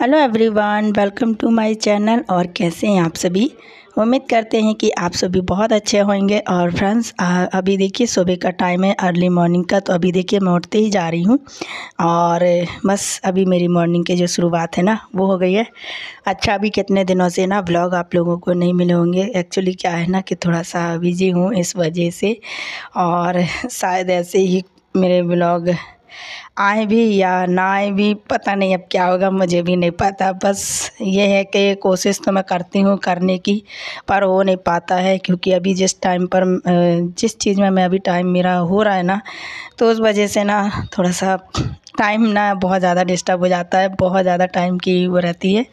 hello everyone welcome to my channel और कैसे हैं आप सभी उम्मीद करते हैं कि आप सभी बहुत अच्छे होंगे और फ्रेंड्स अभी देखिए सुबह का टाइम है अर्ली मॉर्निंग का तो अभी देखिए मैं उठते ही जा रही हूँ और बस अभी मेरी मॉर्निंग की जो शुरुआत है ना वो हो गई है अच्छा अभी कितने दिनों से ना ब्लॉग आप लोगों को नहीं मिले होंगे एक्चुअली क्या है ना कि थोड़ा सा बिजी हूँ इस वजह से और शायद ऐसे ही मेरे ब्लॉग आए भी या ना आए भी पता नहीं अब क्या होगा मुझे भी नहीं पता बस ये है कि कोशिश तो मैं करती हूँ करने की पर हो नहीं पाता है क्योंकि अभी जिस टाइम पर जिस चीज़ में मैं अभी टाइम मेरा हो रहा है ना तो उस वजह से ना थोड़ा सा टाइम ना बहुत ज़्यादा डिस्टर्ब हो जाता है बहुत ज़्यादा टाइम की वो रहती है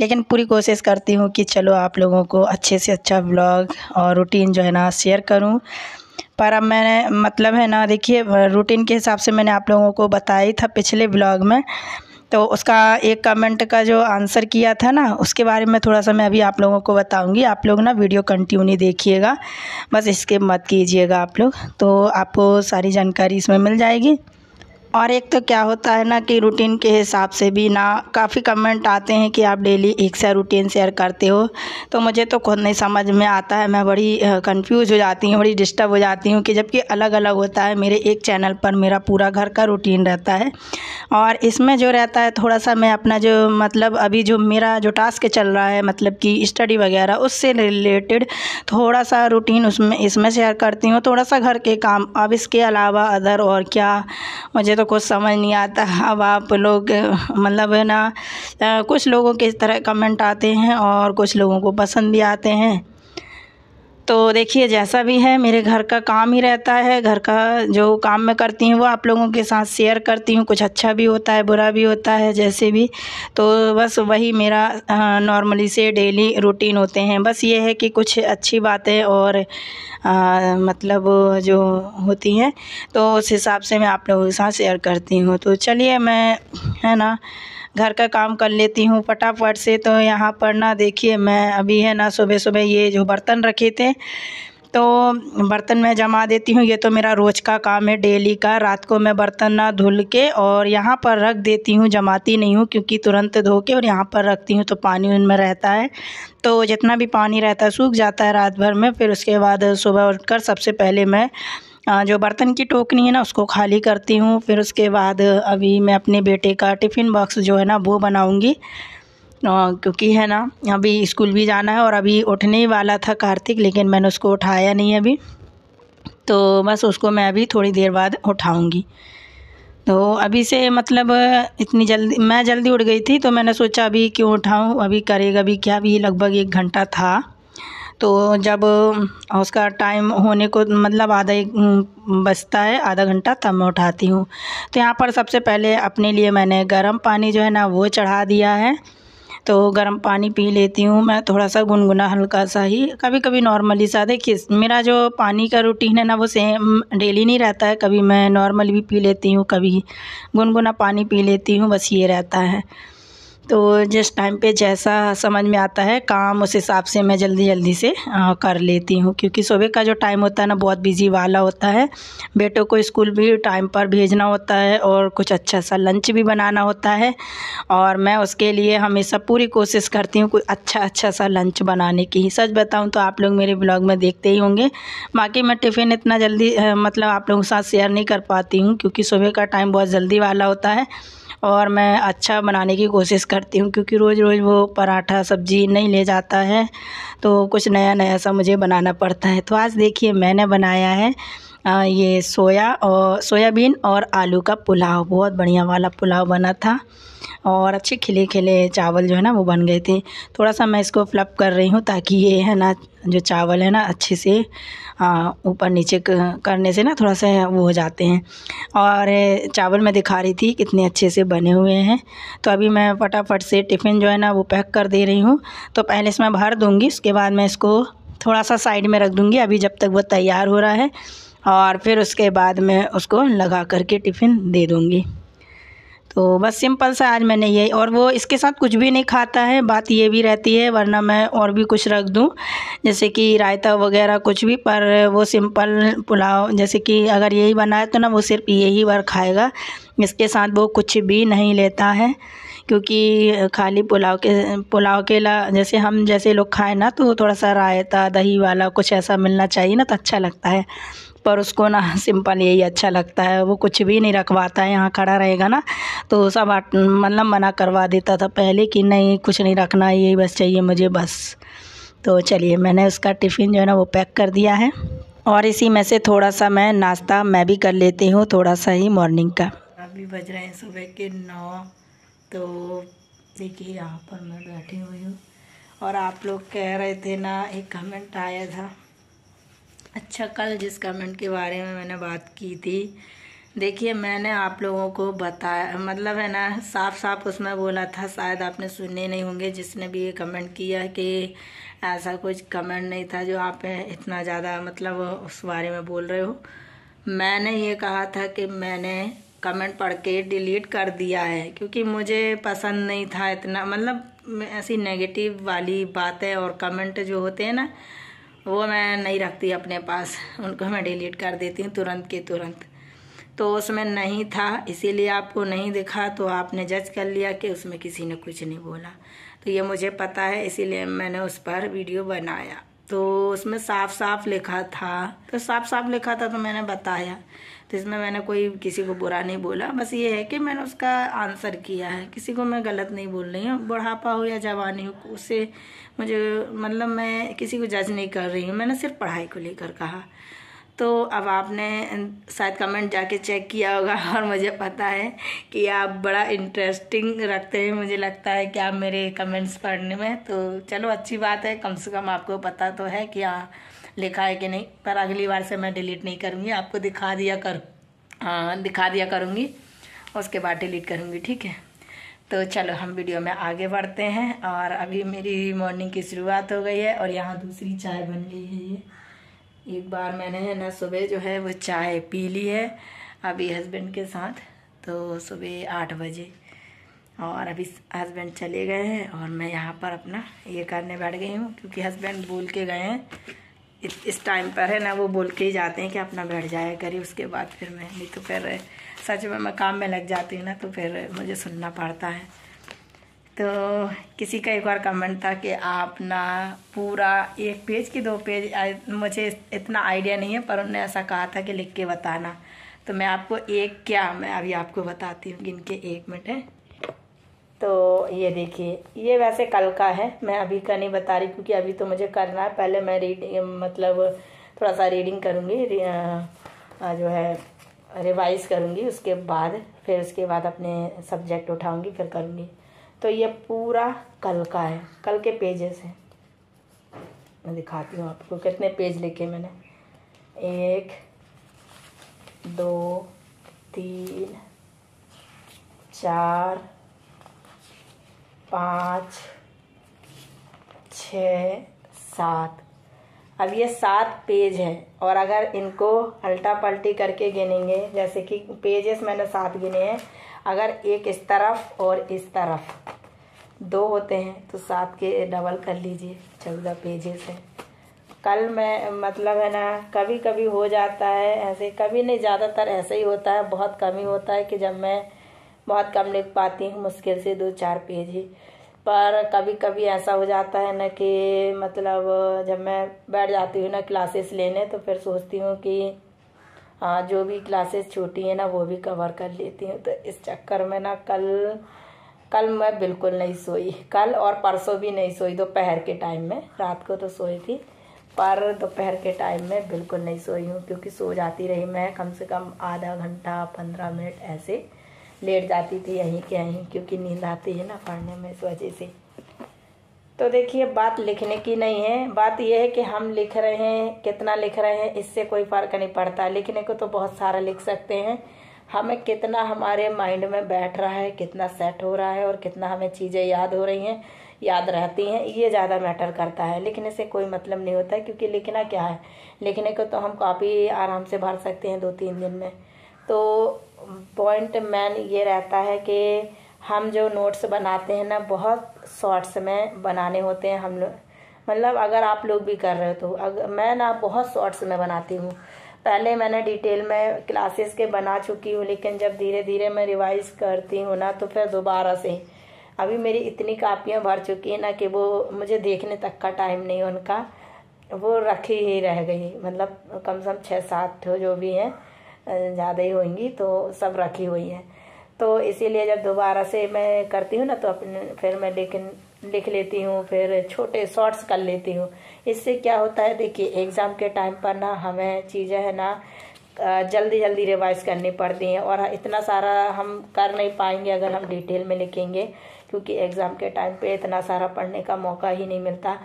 लेकिन पूरी कोशिश करती हूँ कि चलो आप लोगों को अच्छे से अच्छा ब्लॉग और रूटीन जो है ना शेयर करूँ पर अब मैंने मतलब है ना देखिए रूटीन के हिसाब से मैंने आप लोगों को बताया था पिछले ब्लॉग में तो उसका एक कमेंट का जो आंसर किया था ना उसके बारे में थोड़ा सा मैं अभी आप लोगों को बताऊंगी आप लोग ना वीडियो कंटिन्यू देखिएगा बस इसके मत कीजिएगा आप लोग तो आपको सारी जानकारी इसमें मिल जाएगी और एक तो क्या होता है ना कि रूटीन के हिसाब से भी ना काफ़ी कमेंट आते हैं कि आप डेली एक सा रूटीन शेयर करते हो तो मुझे तो खुद नहीं समझ में आता है मैं बड़ी कंफ्यूज हो जाती हूँ बड़ी डिस्टर्ब हो जाती हूँ कि जबकि अलग अलग होता है मेरे एक चैनल पर मेरा पूरा घर का रूटीन रहता है और इसमें जो रहता है थोड़ा सा मैं अपना जो मतलब अभी जो मेरा जो टास्क चल रहा है मतलब कि स्टडी वगैरह उससे रिलेटेड थोड़ा सा रूटीन उसमें इसमें शेयर करती हूँ थोड़ा सा घर के काम अब इसके अलावा अदर और क्या मुझे तो तो कुछ समझ नहीं आता अब आप लोग मतलब है ना कुछ लोगों के इस तरह कमेंट आते हैं और कुछ लोगों को पसंद भी आते हैं तो देखिए जैसा भी है मेरे घर का काम ही रहता है घर का जो काम मैं करती हूँ वो आप लोगों के साथ शेयर करती हूँ कुछ अच्छा भी होता है बुरा भी होता है जैसे भी तो बस वही मेरा नॉर्मली से डेली रूटीन होते हैं बस ये है कि कुछ अच्छी बातें और आ, मतलब जो होती हैं तो उस हिसाब से मैं आप लोगों के साथ शेयर करती हूँ तो चलिए मैं है ना घर का काम कर लेती हूँ फटाफट से तो यहाँ पर ना देखिए मैं अभी है ना सुबह सुबह ये जो बर्तन रखे थे तो बर्तन मैं जमा देती हूँ ये तो मेरा रोज़ का काम है डेली का रात को मैं बर्तन ना धुल के और यहाँ पर रख देती हूँ जमाती नहीं हूँ क्योंकि तुरंत धो के और यहाँ पर रखती हूँ तो पानी उनमें रहता है तो जितना भी पानी रहता है सूख जाता है रात भर में फिर उसके बाद सुबह उठकर सबसे पहले मैं जो बर्तन की टोकनी है ना उसको खाली करती हूँ फिर उसके बाद अभी मैं अपने बेटे का टिफ़िन बॉक्स जो है ना वो बनाऊँगी क्योंकि है ना अभी स्कूल भी जाना है और अभी उठने ही वाला था कार्तिक लेकिन मैंने उसको उठाया नहीं अभी तो बस उसको मैं अभी थोड़ी देर बाद उठाऊँगी तो अभी से मतलब इतनी जल्दी मैं जल्दी उठ गई थी तो मैंने सोचा अभी क्यों उठाऊँ अभी करेगा अभी क्या अभी लगभग एक घंटा था तो जब उसका टाइम होने को मतलब आधा एक बचता है आधा घंटा तब मैं उठाती हूँ तो यहाँ पर सबसे पहले अपने लिए मैंने गर्म पानी जो है ना वो चढ़ा दिया है तो गर्म पानी पी लेती हूँ मैं थोड़ा सा गुनगुना हल्का सा ही कभी कभी नॉर्मली सा देखिए मेरा जो पानी का रूटीन है ना वो सेम डेली नहीं रहता है कभी मैं नॉर्मल भी पी लेती हूँ कभी गुनगुना पानी पी लेती हूँ बस ये रहता है तो जिस टाइम पे जैसा समझ में आता है काम उस हिसाब से मैं जल्दी जल्दी से आ, कर लेती हूँ क्योंकि सुबह का जो टाइम होता है ना बहुत बिजी वाला होता है बेटों को स्कूल भी टाइम पर भेजना होता है और कुछ अच्छा सा लंच भी बनाना होता है और मैं उसके लिए हमेशा पूरी कोशिश करती हूँ कुछ अच्छा अच्छा सा लंच बनाने की सच बताऊँ तो आप लोग मेरे ब्लॉग में देखते ही होंगे बाकी मैं टिफ़िन इतना जल्दी मतलब आप लोगों के साथ शेयर नहीं कर पाती हूँ क्योंकि सुबह का टाइम बहुत जल्दी वाला होता है और मैं अच्छा बनाने की कोशिश करती हूँ क्योंकि रोज़ रोज़ वो पराठा सब्ज़ी नहीं ले जाता है तो कुछ नया नया सा मुझे बनाना पड़ता है तो आज देखिए मैंने बनाया है ये सोया और सोयाबीन और आलू का पुलाव बहुत बढ़िया वाला पुलाव बना था और अच्छे खिले खिले चावल जो है ना वो बन गए थे थोड़ा सा मैं इसको फ्लप कर रही हूँ ताकि ये है ना जो चावल है ना अच्छे से ऊपर नीचे करने से ना थोड़ा सा वो हो जाते हैं और चावल मैं दिखा रही थी कितने अच्छे से बने हुए हैं तो अभी मैं फटाफट से टिफ़िन जो है ना वो पैक कर दे रही हूँ तो पहले इसमें भर दूँगी उसके बाद मैं इसको थोड़ा सा साइड में रख दूँगी अभी जब तक वो तैयार हो रहा है और फिर उसके बाद मैं उसको लगा करके टिफ़िन दे दूँगी तो बस सिंपल सा आज मैंने यही और वो इसके साथ कुछ भी नहीं खाता है बात ये भी रहती है वरना मैं और भी कुछ रख दूँ जैसे कि रायता वगैरह कुछ भी पर वो सिंपल पुलाव जैसे कि अगर यही बनाए तो ना वो सिर्फ यही बार खाएगा इसके साथ वो कुछ भी नहीं लेता है क्योंकि खाली पुलाव के पुलाव के ला जैसे हम जैसे लोग खाएँ ना तो थोड़ा सा रायता दही वाला कुछ ऐसा मिलना चाहिए ना तो अच्छा लगता है पर उसको ना सिंपल यही अच्छा लगता है वो कुछ भी नहीं रखवाता है यहाँ खड़ा रहेगा ना तो सब मतलब मना करवा देता था पहले कि नहीं कुछ नहीं रखना यही बस चाहिए मुझे बस तो चलिए मैंने उसका टिफ़िन जो है ना वो पैक कर दिया है और इसी में से थोड़ा सा मैं नाश्ता मैं भी कर लेती हूँ थोड़ा सा ही मॉर्निंग का अभी बज रहे हैं सुबह के नौ तो देखिए यहाँ पर मैं बैठी हुई हूँ और आप लोग कह रहे थे ना एक कमेंट आया था अच्छा कल जिस कमेंट के बारे में मैंने बात की थी देखिए मैंने आप लोगों को बताया मतलब है ना साफ साफ उसमें बोला था शायद आपने सुने नहीं होंगे जिसने भी ये कमेंट किया कि ऐसा कुछ कमेंट नहीं था जो आप इतना ज़्यादा मतलब उस बारे में बोल रहे हो मैंने ये कहा था कि मैंने कमेंट पढ़ के डिलीट कर दिया है क्योंकि मुझे पसंद नहीं था इतना मतलब ऐसी नेगेटिव वाली बातें और कमेंट जो होते हैं ना वो मैं नहीं रखती अपने पास उनको मैं डिलीट कर देती हूँ तुरंत के तुरंत तो उसमें नहीं था इसीलिए आपको नहीं दिखा तो आपने जज कर लिया कि उसमें किसी ने कुछ नहीं बोला तो ये मुझे पता है इसीलिए मैंने उस पर वीडियो बनाया तो उसमें साफ साफ लिखा था तो साफ साफ लिखा था तो मैंने बताया तो इसमें मैंने कोई किसी को बुरा नहीं बोला बस ये है कि मैंने उसका आंसर किया है किसी को मैं गलत नहीं बोल रही हूँ बुढ़ापा हो या जवानी हो उससे मुझे मतलब मैं किसी को जज नहीं कर रही हूँ मैंने सिर्फ पढ़ाई को लेकर कहा तो अब आपने शायद कमेंट जाके चेक किया होगा और मुझे पता है कि आप बड़ा इंटरेस्टिंग रखते हैं मुझे लगता है कि आप मेरे कमेंट्स पढ़ने में तो चलो अच्छी बात है कम से कम आपको पता तो है कि हाँ लिखा है कि नहीं पर अगली बार से मैं डिलीट नहीं करूँगी आपको दिखा दिया कर हाँ दिखा दिया करूँगी उसके बाद डिलीट करूँगी ठीक है तो चलो हम वीडियो में आगे बढ़ते हैं और अभी मेरी मॉर्निंग की शुरुआत हो गई है और यहाँ दूसरी चाय बन गई है ये एक बार मैंने है ना सुबह जो है वो चाय पी ली है अभी हस्बैंड के साथ तो सुबह आठ बजे और अभी हस्बैंड चले गए हैं और मैं यहाँ पर अपना ये करने बैठ गई हूँ क्योंकि हस्बैंड बोल के गए हैं इस टाइम पर है ना वो बोल के ही जाते हैं कि अपना बैठ जाया करी उसके बाद फिर मैं नहीं तो फिर सच में मैं काम में लग जाती हूँ ना तो फिर मुझे सुनना पड़ता है तो किसी का एक बार कमेंट था कि आप ना पूरा एक पेज की दो पेज मुझे इतना आइडिया नहीं है पर उन्होंने ऐसा कहा था कि लिख के बताना तो मैं आपको एक क्या मैं अभी आपको बताती हूँ गिन के एक मिनट है तो ये देखिए ये वैसे कल का है मैं अभी का नहीं बता रही क्योंकि अभी तो मुझे करना है पहले मैं रीडिंग मतलब थोड़ा सा रीडिंग करूँगी री, जो है रिवाइज़ करूँगी उसके बाद फिर उसके बाद अपने सब्जेक्ट उठाऊँगी फिर करूँगी तो ये पूरा कल का है कल के पेजेस हैं मैं दिखाती हूँ आपको कितने पेज लिखे मैंने एक दो तीन चार पाँच छ सात अब ये सात पेज हैं और अगर इनको अल्टा पल्टी करके गिनेंगे जैसे कि पेजेस मैंने सात गिने हैं अगर एक इस तरफ और इस तरफ दो होते हैं तो सात के डबल कर लीजिए चौदह पेजेस हैं कल मैं मतलब है ना कभी कभी हो जाता है ऐसे कभी नहीं ज़्यादातर ऐसे ही होता है बहुत कम ही होता है कि जब मैं बहुत कम लिख पाती हूँ मुश्किल से दो चार पेज ही पर कभी कभी ऐसा हो जाता है ना कि मतलब जब मैं बैठ जाती हूँ ना क्लासेस लेने तो फिर सोचती हूँ कि हाँ जो भी क्लासेस छोटी हैं ना वो भी कवर कर लेती हूँ तो इस चक्कर में ना कल कल मैं बिल्कुल नहीं सोई कल और परसों भी नहीं सोई दोपहर के टाइम में रात को तो सोई थी पर दोपहर के टाइम में बिल्कुल नहीं सोई हूँ क्योंकि सो जाती रही मैं कम से कम आधा घंटा पंद्रह मिनट ऐसे लेट जाती थी यहीं के यहीं क्योंकि नींद आती है ना पढ़ने में इस वजह से तो देखिए बात लिखने की नहीं है बात यह है कि हम लिख रहे हैं कितना लिख रहे हैं इससे कोई फ़र्क नहीं पड़ता लिखने को तो बहुत सारा लिख सकते हैं हमें कितना हमारे माइंड में बैठ रहा है कितना सेट हो रहा है और कितना हमें चीज़ें याद हो रही हैं याद रहती हैं ये ज़्यादा मैटर करता है लिखने से कोई मतलब नहीं होता क्योंकि लिखना क्या है लिखने को तो हम कॉपी आराम से भर सकते हैं दो तीन दिन में तो पॉइंट मैन ये रहता है कि हम जो नोट्स बनाते हैं ना बहुत शॉर्ट्स में बनाने होते हैं हम लोग मतलब अगर आप लोग भी कर रहे हो तो अगर मैं ना बहुत शॉर्ट्स में बनाती हूँ पहले मैंने डिटेल में क्लासेस के बना चुकी हूँ लेकिन जब धीरे धीरे मैं रिवाइज करती हूँ ना तो फिर दोबारा से अभी मेरी इतनी कापियाँ भर चुकी हैं ना कि वो मुझे देखने तक का टाइम नहीं उनका वो रखी ही रह गई मतलब कम से कम छः सात जो भी हैं ज़्यादा ही होंगी तो सब रखी हुई है तो इसीलिए जब दोबारा से मैं करती हूँ ना तो अपने फिर मैं लेकिन लिख लेती हूँ फिर छोटे शॉर्ट्स कर लेती हूँ इससे क्या होता है देखिए एग्ज़ाम के टाइम पर ना हमें चीज़ें है ना जल्दी जल्दी रिवाइज करनी पड़ती हैं और इतना सारा हम कर नहीं पाएंगे अगर हम डिटेल में लिखेंगे क्योंकि एग्ज़ाम के टाइम पे इतना सारा पढ़ने का मौका ही नहीं मिलता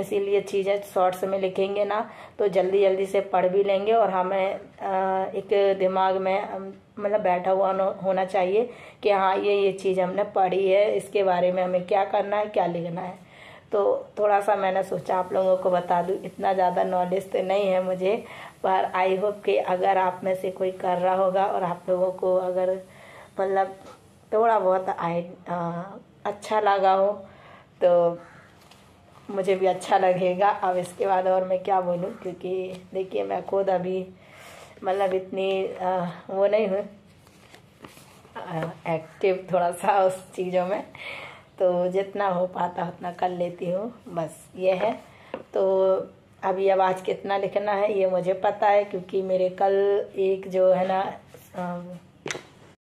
इसीलिए चीज़ें शॉर्ट्स में लिखेंगे ना तो जल्दी जल्दी से पढ़ भी लेंगे और हमें एक दिमाग में मतलब बैठा हुआ होना चाहिए कि हाँ ये ये चीज़ हमने पढ़ी है इसके बारे में हमें क्या करना है क्या लिखना है तो थोड़ा सा मैंने सोचा आप लोगों को बता दूँ इतना ज़्यादा नॉलेज तो नहीं है मुझे पर आई होप कि अगर आप में से कोई कर रहा होगा और आप लोगों को अगर मतलब थोड़ा बहुत आई अच्छा लगा हो तो मुझे भी अच्छा लगेगा अब इसके बाद और मैं क्या बोलूँ क्योंकि देखिए मैं खुद अभी मतलब इतनी आ, वो नहीं हूँ एक्टिव थोड़ा सा उस चीज़ों में तो जितना हो पाता उतना कर लेती हूँ बस ये है तो अभी अब आज कितना लिखना है ये मुझे पता है क्योंकि मेरे कल एक जो है ना